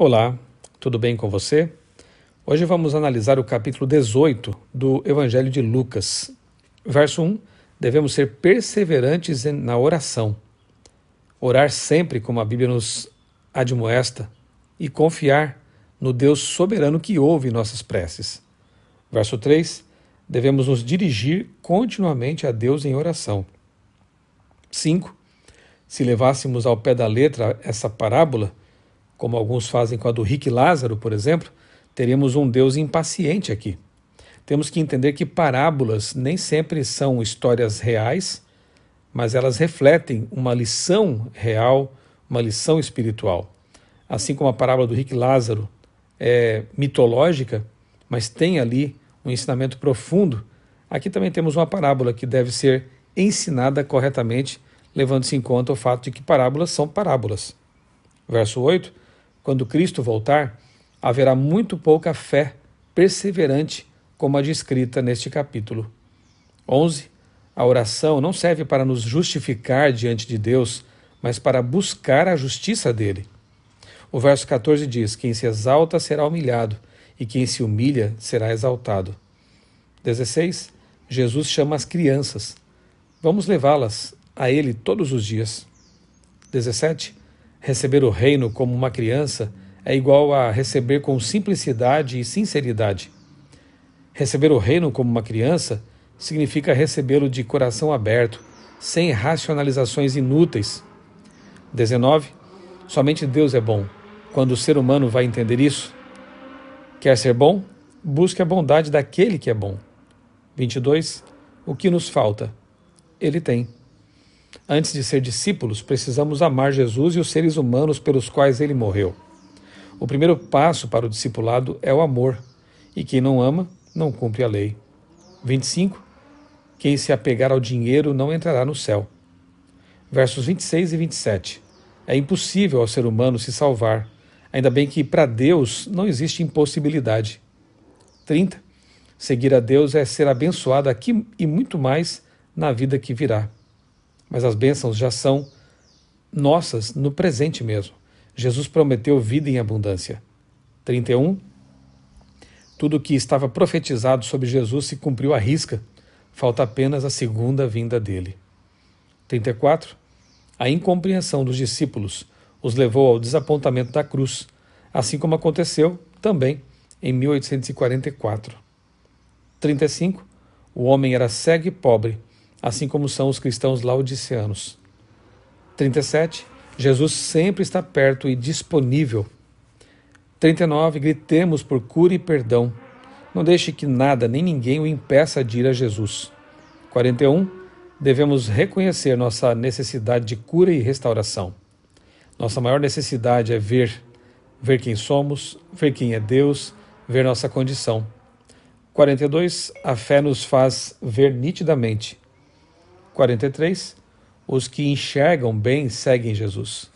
Olá, tudo bem com você? Hoje vamos analisar o capítulo 18 do Evangelho de Lucas. Verso 1: Devemos ser perseverantes na oração, orar sempre como a Bíblia nos admoesta e confiar no Deus soberano que ouve nossas preces. Verso 3: Devemos nos dirigir continuamente a Deus em oração. 5. Se levássemos ao pé da letra essa parábola, como alguns fazem com a do Rick Lázaro, por exemplo, teremos um Deus impaciente aqui. Temos que entender que parábolas nem sempre são histórias reais, mas elas refletem uma lição real, uma lição espiritual. Assim como a parábola do Rick Lázaro é mitológica, mas tem ali um ensinamento profundo, aqui também temos uma parábola que deve ser ensinada corretamente, levando-se em conta o fato de que parábolas são parábolas. Verso 8 quando Cristo voltar, haverá muito pouca fé perseverante como a descrita neste capítulo. 11. A oração não serve para nos justificar diante de Deus, mas para buscar a justiça dele. O verso 14 diz: Quem se exalta será humilhado, e quem se humilha será exaltado. 16. Jesus chama as crianças. Vamos levá-las a Ele todos os dias. 17. Receber o reino como uma criança é igual a receber com simplicidade e sinceridade. Receber o reino como uma criança significa recebê-lo de coração aberto, sem racionalizações inúteis. 19. Somente Deus é bom. Quando o ser humano vai entender isso, quer ser bom? Busque a bondade daquele que é bom. 22. O que nos falta? Ele tem. Antes de ser discípulos, precisamos amar Jesus e os seres humanos pelos quais ele morreu. O primeiro passo para o discipulado é o amor, e quem não ama não cumpre a lei. 25. Quem se apegar ao dinheiro não entrará no céu. Versos 26 e 27. É impossível ao ser humano se salvar, ainda bem que para Deus não existe impossibilidade. 30. Seguir a Deus é ser abençoado aqui e muito mais na vida que virá mas as bênçãos já são nossas no presente mesmo. Jesus prometeu vida em abundância. 31. Tudo o que estava profetizado sobre Jesus se cumpriu à risca, falta apenas a segunda vinda dele. 34. A incompreensão dos discípulos os levou ao desapontamento da cruz, assim como aconteceu também em 1844. 35. O homem era cego e pobre, assim como são os cristãos laodiceanos. 37. Jesus sempre está perto e disponível. 39. Gritemos por cura e perdão. Não deixe que nada nem ninguém o impeça de ir a Jesus. 41. Devemos reconhecer nossa necessidade de cura e restauração. Nossa maior necessidade é ver, ver quem somos, ver quem é Deus, ver nossa condição. 42. A fé nos faz ver nitidamente 43. Os que enxergam bem seguem Jesus.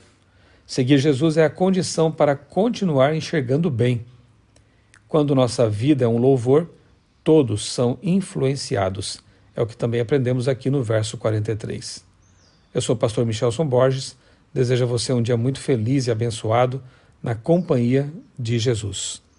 Seguir Jesus é a condição para continuar enxergando bem. Quando nossa vida é um louvor, todos são influenciados. É o que também aprendemos aqui no verso 43. Eu sou o pastor Michelson Borges. Desejo a você um dia muito feliz e abençoado na companhia de Jesus.